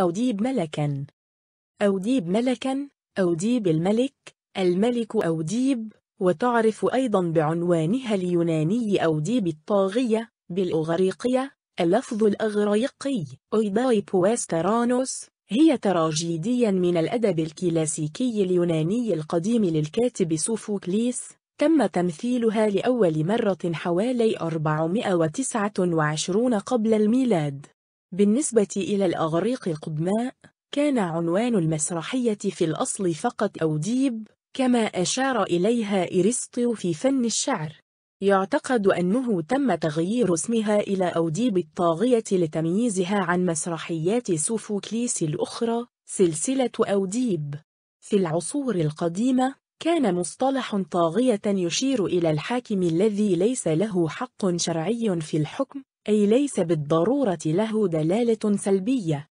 أو ديب ملكا أو ديب ملكا أو ديب الملك الملك أو ديب وتعرف أيضا بعنوانها اليوناني أو ديب الطاغية بالأغريقية اللفظ الأغريقي أيدايب بواسترانوس هي تراجيديا من الأدب الكلاسيكي اليوناني القديم للكاتب سوفوكليس تم تمثيلها لأول مرة حوالي 429 قبل الميلاد بالنسبة إلى الأغريق القدماء، كان عنوان المسرحية في الأصل فقط أوديب كما أشار إليها إرسطو في فن الشعر يعتقد أنه تم تغيير اسمها إلى أوديب الطاغية لتمييزها عن مسرحيات سوفوكليس الأخرى سلسلة أوديب في العصور القديمة كان مصطلح طاغية يشير إلى الحاكم الذي ليس له حق شرعي في الحكم أي ليس بالضرورة له دلالة سلبية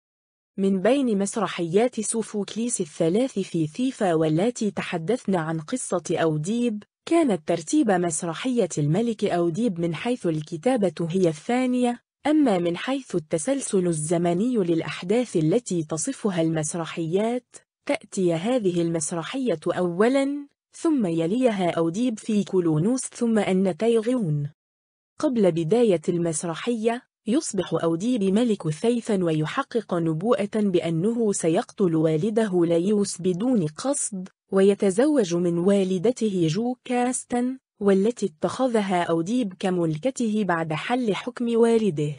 من بين مسرحيات سوفوكليس الثلاث في ثيفا والتي تحدثنا عن قصة أوديب كانت ترتيب مسرحية الملك أوديب من حيث الكتابة هي الثانية أما من حيث التسلسل الزمني للأحداث التي تصفها المسرحيات تأتي هذه المسرحية أولاً ثم يليها أوديب في كولونوس ثم النتيغون قبل بداية المسرحية يصبح أوديب ملك ثيفا ويحقق نبوءة بأنه سيقتل والده ليوس بدون قصد ويتزوج من والدته جو كاستن والتي اتخذها أوديب كملكته بعد حل حكم والده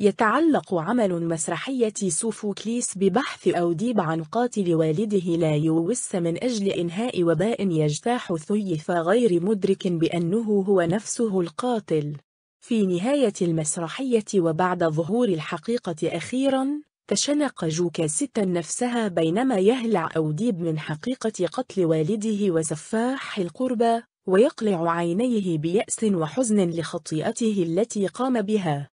يتعلق عمل مسرحية سوفوكليس ببحث أوديب عن قاتل والده لايوس من أجل إنهاء وباء يجتاح ثيف غير مدرك بأنه هو نفسه القاتل في نهاية المسرحية وبعد ظهور الحقيقة أخيراً، تشنق جوكا ستا نفسها بينما يهلع أوديب من حقيقة قتل والده وسفاح القربة، ويقلع عينيه بيأس وحزن لخطيئته التي قام بها.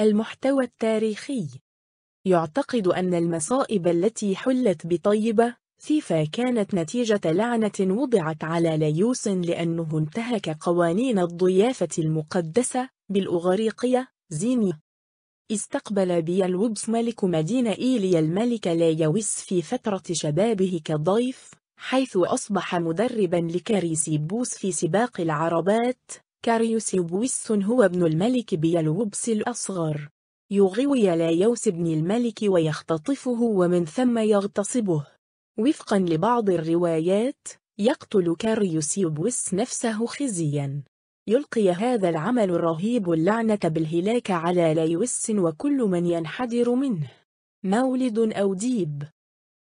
المحتوى التاريخي يعتقد أن المصائب التي حلت بطيبة سيفا كانت نتيجة لعنة وضعت على ليوس لأنه انتهك قوانين الضيافة المقدسة بالأغريقية زينيا استقبل بيلوبس ملك مدينة إيليا الملك لايوس في فترة شبابه كضيف حيث أصبح مدربا لكاريسيبوس في سباق العربات كاريوسيبوس هو ابن الملك بيلوبس الأصغر يغوي لايوس ابن الملك ويختطفه ومن ثم يغتصبه وفقا لبعض الروايات يقتل كاريوس يوبوس نفسه خزيا يلقي هذا العمل الرهيب اللعنة بالهلاك على ليوس وكل من ينحدر منه مولد أوديب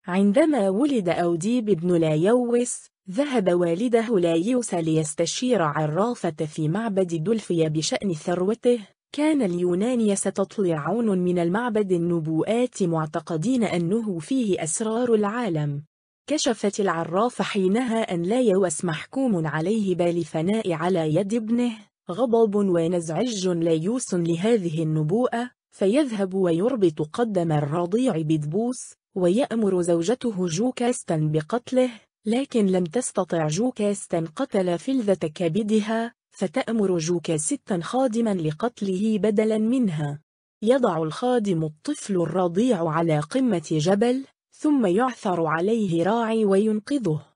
عندما ولد أوديب ابن لايوس ذهب والده لايوس ليستشير عرافة في معبد دولفيا بشأن ثروته كان اليوناني ستطلع من المعبد النبوءات معتقدين أنه فيه أسرار العالم كشفت العراف حينها أن لايوس محكوم عليه بالفناء على يد ابنه غضب ونزعج لايوس لهذه النبوءة فيذهب ويربط قدم الرضيع بدبوس ويأمر زوجته جوكاستا بقتله لكن لم تستطع جوكاستا قتل فلذة كبدها فتأمر جوكا ستا خادما لقتله بدلا منها يضع الخادم الطفل الرضيع على قمة جبل ثم يعثر عليه راعي وينقذه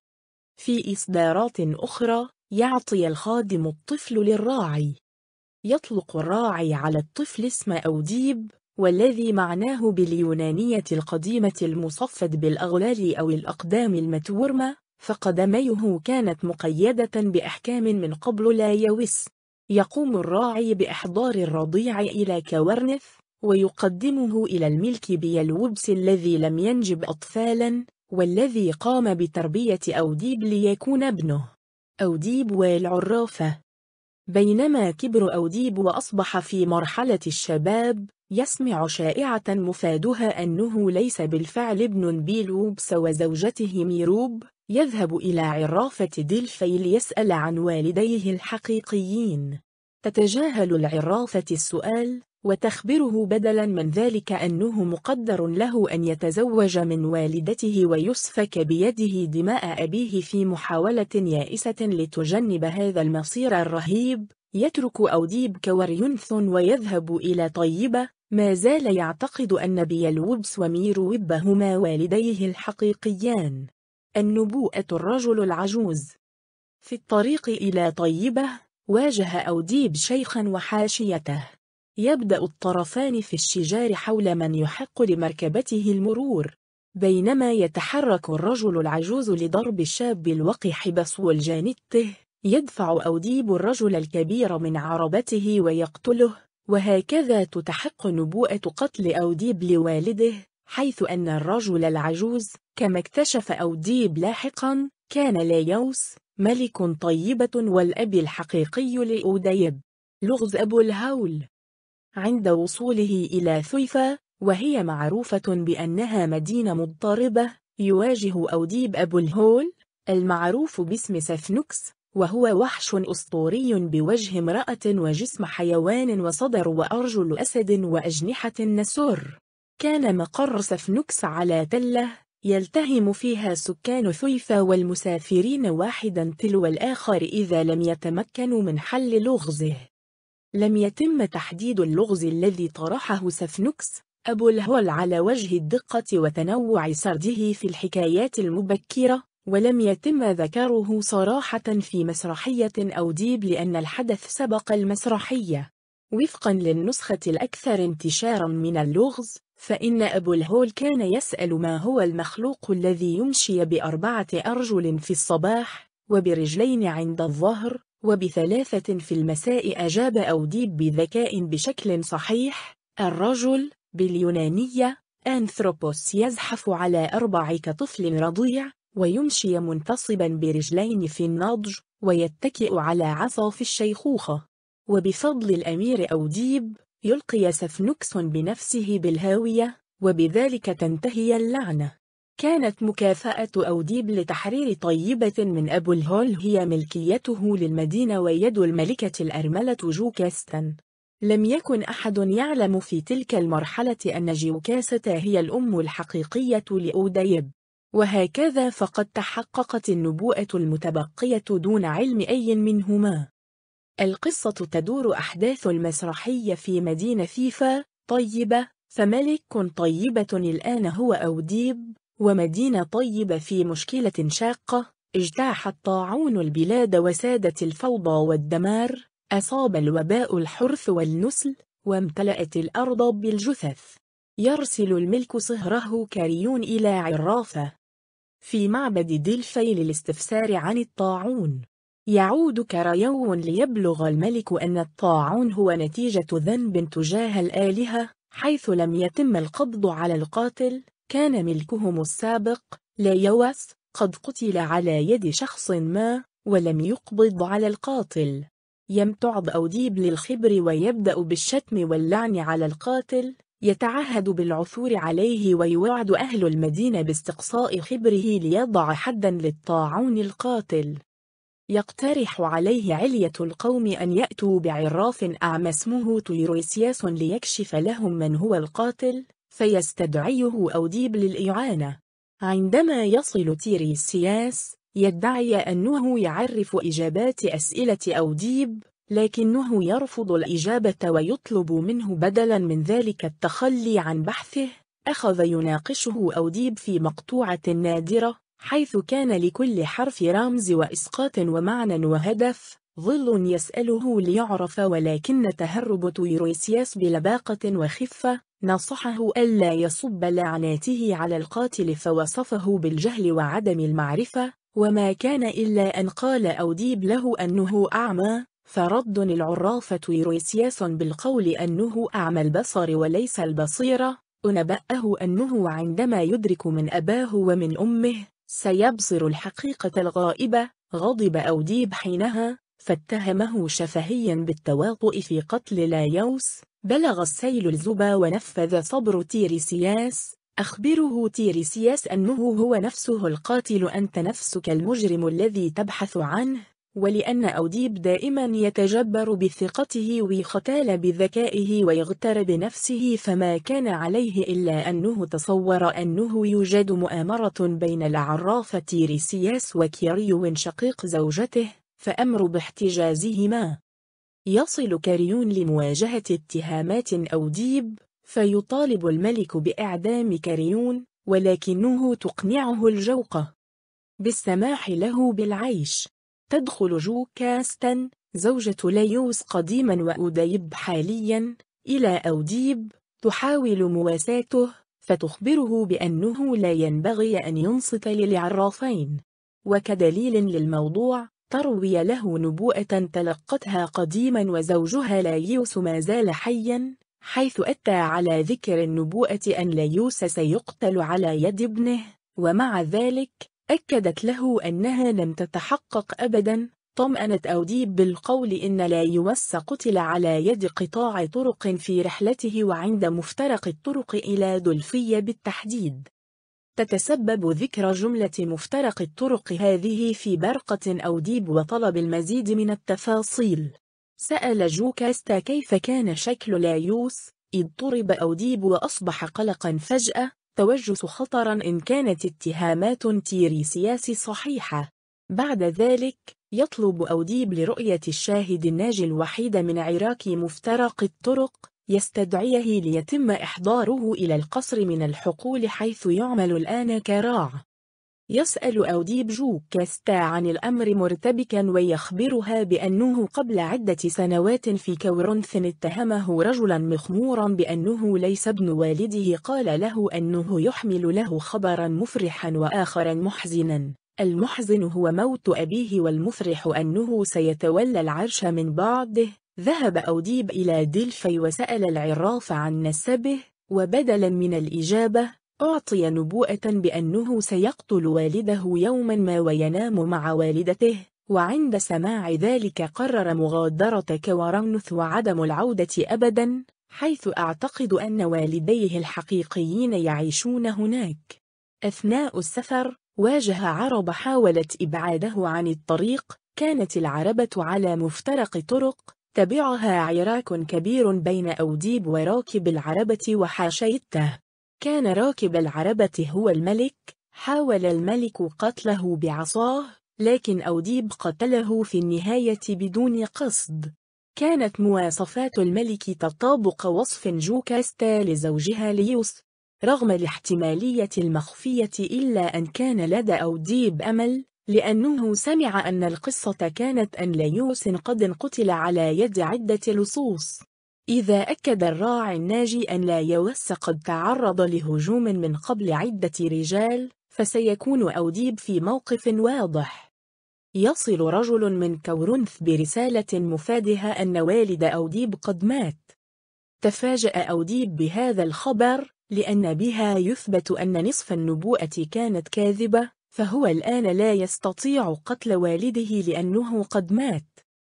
في إصدارات أخرى يعطي الخادم الطفل للراعي يطلق الراعي على الطفل اسم أوديب والذي معناه باليونانية القديمة المصفد بالأغلال أو الأقدام المتورمة فقدميه كانت مقيدة بأحكام من قبل لا يوس يقوم الراعي بإحضار الرضيع إلى كورنث ويقدمه إلى الملك بيلوبس الذي لم ينجب أطفالا والذي قام بتربية أوديب ليكون ابنه أوديب والعرافة بينما كبر أوديب وأصبح في مرحلة الشباب يسمع شائعة مفادها أنه ليس بالفعل ابن بيلوبس وزوجته ميروب يذهب إلى عرافة ديلفي ليسأل عن والديه الحقيقيين. تتجاهل العرافة السؤال، وتخبره بدلاً من ذلك أنه مقدر له أن يتزوج من والدته ويسفك بيده دماء أبيه في محاولة يائسة لتجنب هذا المصير الرهيب. يترك أوديب كوريونث ويذهب إلى طيبة، ما زال يعتقد أن بيلوبس وميرويب هما والديه الحقيقيان. النبوءة الرجل العجوز في الطريق إلى طيبة واجه أوديب شيخا وحاشيته يبدأ الطرفان في الشجار حول من يحق لمركبته المرور بينما يتحرك الرجل العجوز لضرب الشاب الوقح بصو الجانته يدفع أوديب الرجل الكبير من عربته ويقتله وهكذا تتحق نبوءة قتل أوديب لوالده حيث أن الرجل العجوز كما اكتشف أوديب لاحقا كان لايوس، ملك طيبة والأب الحقيقي لأوديب لغز أبو الهول عند وصوله إلى ثيفا، وهي معروفة بأنها مدينة مضطربة يواجه أوديب أبو الهول المعروف باسم سفنكس وهو وحش أسطوري بوجه امرأة وجسم حيوان وصدر وأرجل أسد وأجنحة نسور. كان مقر سفنكس على تلة يلتهم فيها سكان ثيفا والمسافرين واحدا تلو الآخر إذا لم يتمكنوا من حل لغزه لم يتم تحديد اللغز الذي طرحه سفنكس أبو الهول على وجه الدقة وتنوع سرده في الحكايات المبكرة ولم يتم ذكره صراحة في مسرحية أو ديب لأن الحدث سبق المسرحية وفقا للنسخة الأكثر انتشارا من اللغز فإن أبو الهول كان يسأل ما هو المخلوق الذي يمشي بأربعة أرجل في الصباح وبرجلين عند الظهر وبثلاثة في المساء أجاب أوديب بذكاء بشكل صحيح الرجل باليونانية أنثروبوس يزحف على أربع كطفل رضيع ويمشي منتصبا برجلين في النضج ويتكئ على عصا في الشيخوخة وبفضل الأمير أوديب يلقي سفنكس بنفسه بالهاوية وبذلك تنتهي اللعنة كانت مكافأة أوديب لتحرير طيبة من أبو الهول هي ملكيته للمدينة ويد الملكة الأرملة جوكاستن لم يكن أحد يعلم في تلك المرحلة أن جوكاستا هي الأم الحقيقية لأوديب وهكذا فقد تحققت النبوءة المتبقية دون علم أي منهما القصة تدور أحداث المسرحية في مدينة فيفا طيبة فملك طيبة الآن هو أوديب ومدينة طيبة في مشكلة شاقة اجتاح الطاعون البلاد وسادت الفوضى والدمار أصاب الوباء الحرث والنسل وامتلأت الأرض بالجثث يرسل الملك صهره كاريون إلى عرافة في معبد دلفي للاستفسار عن الطاعون يعود كريون ليبلغ الملك أن الطاعون هو نتيجة ذنب تجاه الآلهة حيث لم يتم القبض على القاتل كان ملكهم السابق لا يوس قد قتل على يد شخص ما ولم يقبض على القاتل يمتعض أوديب للخبر ويبدأ بالشتم واللعن على القاتل يتعهد بالعثور عليه ويوعد أهل المدينة باستقصاء خبره ليضع حدا للطاعون القاتل يقترح عليه علية القوم أن يأتوا بعراف أعمى اسمه تيرويسياس ليكشف لهم من هو القاتل فيستدعيه أوديب للإعانة عندما يصل تيريسياس يدعي أنه يعرف إجابات أسئلة أوديب لكنه يرفض الإجابة ويطلب منه بدلا من ذلك التخلي عن بحثه أخذ يناقشه أوديب في مقطوعة نادرة حيث كان لكل حرف رمز وإسقاط ومعنى وهدف ظل يسأله ليعرف ولكن تهرب تيريسياس بلباقة وخفة نصحه ألا يصب لعناته على القاتل فوصفه بالجهل وعدم المعرفة وما كان إلا أن قال أوديب له أنه أعمى فرد العرافة تيريسياس بالقول أنه أعمى البصر وليس البصيرة أنبأه أنه عندما يدرك من أباه ومن أمه سيبصر الحقيقة الغائبة غضب أوديب حينها فاتهمه شفهيا بالتواطؤ في قتل لايوس بلغ السيل الزبا ونفذ صبر تيريسياس أخبره تيريسياس أنه هو نفسه القاتل أنت نفسك المجرم الذي تبحث عنه ولأن أوديب دائما يتجبر بثقته ويختال بذكائه ويغتر بنفسه فما كان عليه إلا أنه تصور أنه يوجد مؤامرة بين العرافة ريسياس وكيريون شقيق زوجته فأمر باحتجازهما يصل كاريون لمواجهة اتهامات أوديب فيطالب الملك بإعدام كاريون ولكنه تقنعه الجوقة بالسماح له بالعيش تدخل جو كاستن زوجة ليوس قديما وأوديب حاليا إلى أوديب تحاول مواساته فتخبره بأنه لا ينبغي أن ينصت للعرافين وكدليل للموضوع تروي له نبوءة تلقتها قديما وزوجها لايوس ما زال حيا حيث أتى على ذكر النبوءة أن لايوس سيقتل على يد ابنه ومع ذلك أكدت له أنها لم تتحقق أبدا طمأنت أوديب بالقول إن لا يوس قتل على يد قطاع طرق في رحلته وعند مفترق الطرق إلى دولفية بالتحديد تتسبب ذكر جملة مفترق الطرق هذه في برقة أوديب وطلب المزيد من التفاصيل سأل جوكاستا كيف كان شكل لايوس إذ أوديب وأصبح قلقا فجأة التوجس خطرا إن كانت اتهامات تيريسياس صحيحة بعد ذلك يطلب أوديب لرؤية الشاهد الناجي الوحيد من عراك مفترق الطرق يستدعيه ليتم إحضاره إلى القصر من الحقول حيث يعمل الآن كراع يسأل أوديب كاستا عن الأمر مرتبكا ويخبرها بأنه قبل عدة سنوات في كورنث اتهمه رجلا مخمورا بأنه ليس ابن والده قال له أنه يحمل له خبرا مفرحا وآخرا محزنا المحزن هو موت أبيه والمفرح أنه سيتولى العرش من بعده ذهب أوديب إلى دلفي وسأل العراف عن نسبه وبدلا من الإجابة أعطي نبوءة بأنه سيقتل والده يوما ما وينام مع والدته وعند سماع ذلك قرر مغادرة كورنث وعدم العودة أبدا حيث أعتقد أن والديه الحقيقيين يعيشون هناك أثناء السفر واجه عرب حاولت إبعاده عن الطريق كانت العربة على مفترق طرق تبعها عراك كبير بين أوديب وراكب العربة وحاشيته كان راكب العربة هو الملك حاول الملك قتله بعصاه لكن أوديب قتله في النهاية بدون قصد كانت مواصفات الملك تطابق وصف جوكاستا لزوجها ليوس رغم الاحتمالية المخفية إلا أن كان لدى أوديب أمل لأنه سمع أن القصة كانت أن ليوس قد قتل على يد عدة لصوص إذا أكد الراعي الناجي أن لا يوس قد تعرض لهجوم من قبل عدة رجال فسيكون أوديب في موقف واضح يصل رجل من كورنث برسالة مفادها أن والد أوديب قد مات تفاجأ أوديب بهذا الخبر لأن بها يثبت أن نصف النبوءة كانت كاذبة فهو الآن لا يستطيع قتل والده لأنه قد مات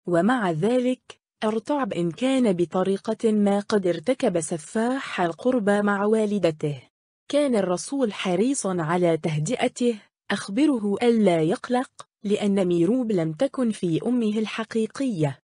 ومع ذلك ارتعب إن كان بطريقة ما قد ارتكب سفاح القرب مع والدته كان الرسول حريصا على تهدئته أخبره ألا يقلق لأن ميروب لم تكن في أمه الحقيقية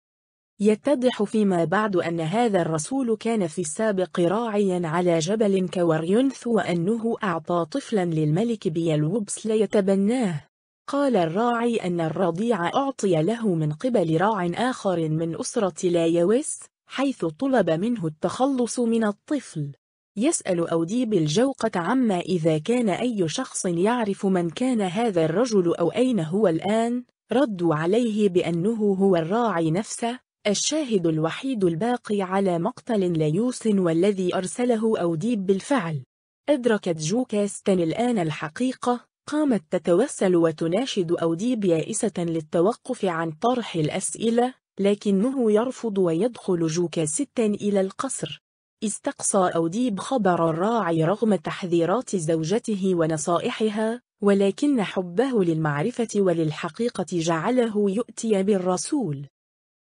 يتضح فيما بعد أن هذا الرسول كان في السابق راعيا على جبل كوريونث وأنه أعطى طفلا للملك بيلوبس ليتبناه قال الراعي أن الرضيع أعطي له من قبل راع آخر من أسرة لايوس حيث طلب منه التخلص من الطفل يسأل أوديب الجوقة عما إذا كان أي شخص يعرف من كان هذا الرجل أو أين هو الآن ردوا عليه بأنه هو الراعي نفسه الشاهد الوحيد الباقي على مقتل ليوس والذي أرسله أوديب بالفعل أدركت جوكاستن الآن الحقيقة قامت تتوسل وتناشد أوديب يائسة للتوقف عن طرح الأسئلة لكنه يرفض ويدخل جوكا ستا إلى القصر استقصى أوديب خبر الراعي رغم تحذيرات زوجته ونصائحها ولكن حبه للمعرفة وللحقيقة جعله يؤتي بالرسول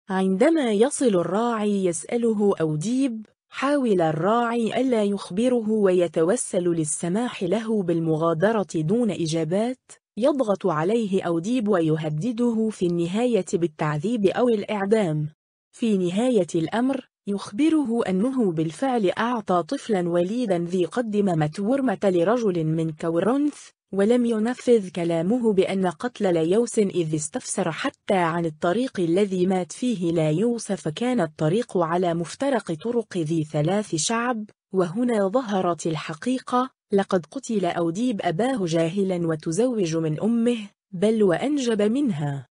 عندما يصل الراعي يسأله أوديب حاول الراعي ألا يخبره ويتوسل للسماح له بالمغادرة دون إجابات يضغط عليه أوديب ويهدده في النهاية بالتعذيب أو الإعدام في نهاية الأمر يخبره أنه بالفعل أعطى طفلا وليدا ذي قدم متورمة لرجل من كورنث ولم ينفذ كلامه بأن قتل ليوس إذ استفسر حتى عن الطريق الذي مات فيه لايوس فكان الطريق على مفترق طرق ذي ثلاث شعب وهنا ظهرت الحقيقة لقد قتل أوديب أباه جاهلا وتزوج من أمه بل وأنجب منها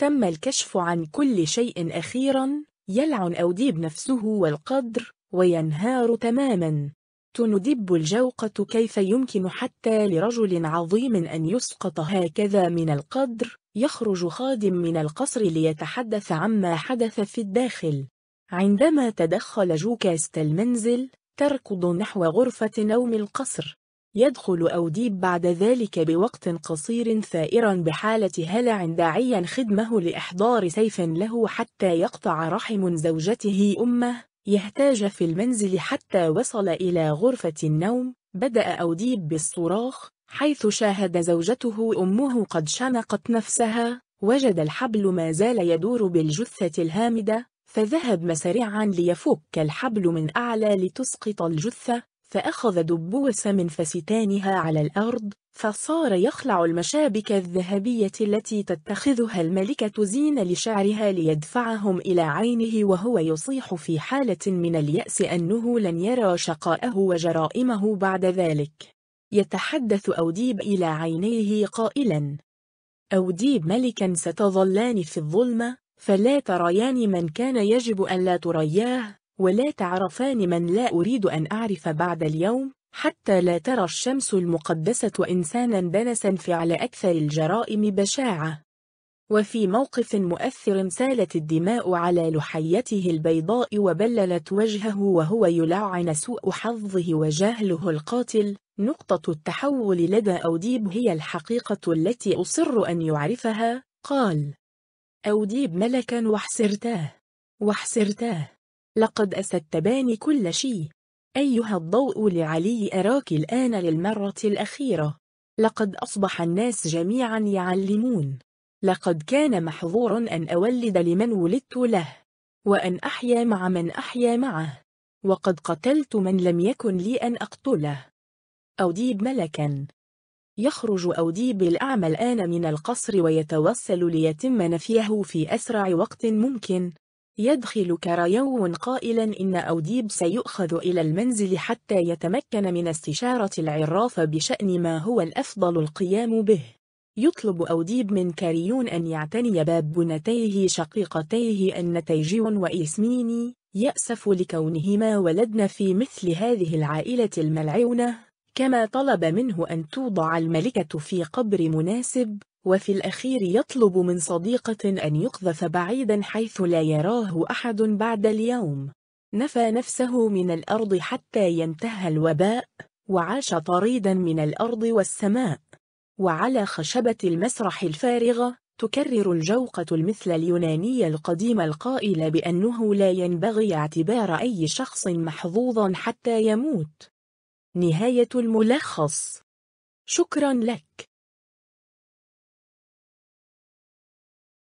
تم الكشف عن كل شيء أخيرا يلعن أوديب نفسه والقدر وينهار تماما تندب الجوقة كيف يمكن حتى لرجل عظيم أن يسقط هكذا من القدر يخرج خادم من القصر ليتحدث عما حدث في الداخل عندما تدخل جوكاست المنزل تركض نحو غرفة نوم القصر يدخل أوديب بعد ذلك بوقت قصير ثائرا بحالة هلع داعيا خدمه لإحضار سيف له حتى يقطع رحم زوجته أمه يهتاج في المنزل حتى وصل إلى غرفة النوم بدأ أوديب بالصراخ حيث شاهد زوجته أمه قد شنقت نفسها وجد الحبل ما زال يدور بالجثة الهامدة فذهب مسرعا ليفك الحبل من أعلى لتسقط الجثة فأخذ دبوس من فستانها على الأرض فصار يخلع المشابك الذهبية التي تتخذها الملكة زين لشعرها ليدفعهم إلى عينه وهو يصيح في حالة من اليأس أنه لن يرى شقاءه وجرائمه بعد ذلك يتحدث أوديب إلى عينيه قائلاً أوديب ملكاً ستظلان في الظلمة فلا تريان من كان يجب أن لا ترياه ولا تعرفان من لا أريد أن أعرف بعد اليوم حتى لا ترى الشمس المقدسة إنسانا دنسا فعل أكثر الجرائم بشاعة وفي موقف مؤثر سالت الدماء على لحيته البيضاء وبللت وجهه وهو يلعن سوء حظه وجهله القاتل نقطة التحول لدى أوديب هي الحقيقة التي أصر أن يعرفها قال أوديب ملكا وحسرتاه وحسرتاه لقد أسدتبان كل شيء أيها الضوء لعلي أراك الآن للمرة الأخيرة لقد أصبح الناس جميعا يعلمون لقد كان محظورا أن أولد لمن ولدت له وأن أحيا مع من أحيا معه وقد قتلت من لم يكن لي أن أقتله أوديب ملكا يخرج أوديب الأعمى الآن من القصر ويتوسل ليتم نفيه في أسرع وقت ممكن يدخل كرايو قائلا إن أوديب سيؤخذ إلى المنزل حتى يتمكن من استشارة العراف بشأن ما هو الأفضل القيام به يطلب أوديب من كاريون أن يعتني بابنتيه شقيقتيه النتيجي وإسميني يأسف لكونهما ولدن في مثل هذه العائلة الملعونة كما طلب منه أن توضع الملكة في قبر مناسب وفي الأخير يطلب من صديقة أن يقذف بعيدا حيث لا يراه أحد بعد اليوم نفى نفسه من الأرض حتى ينتهى الوباء وعاش طريدا من الأرض والسماء وعلى خشبة المسرح الفارغة تكرر الجوقة المثل اليوناني القديم القائل بأنه لا ينبغي اعتبار أي شخص محظوظا حتى يموت نهاية الملخص شكرا لك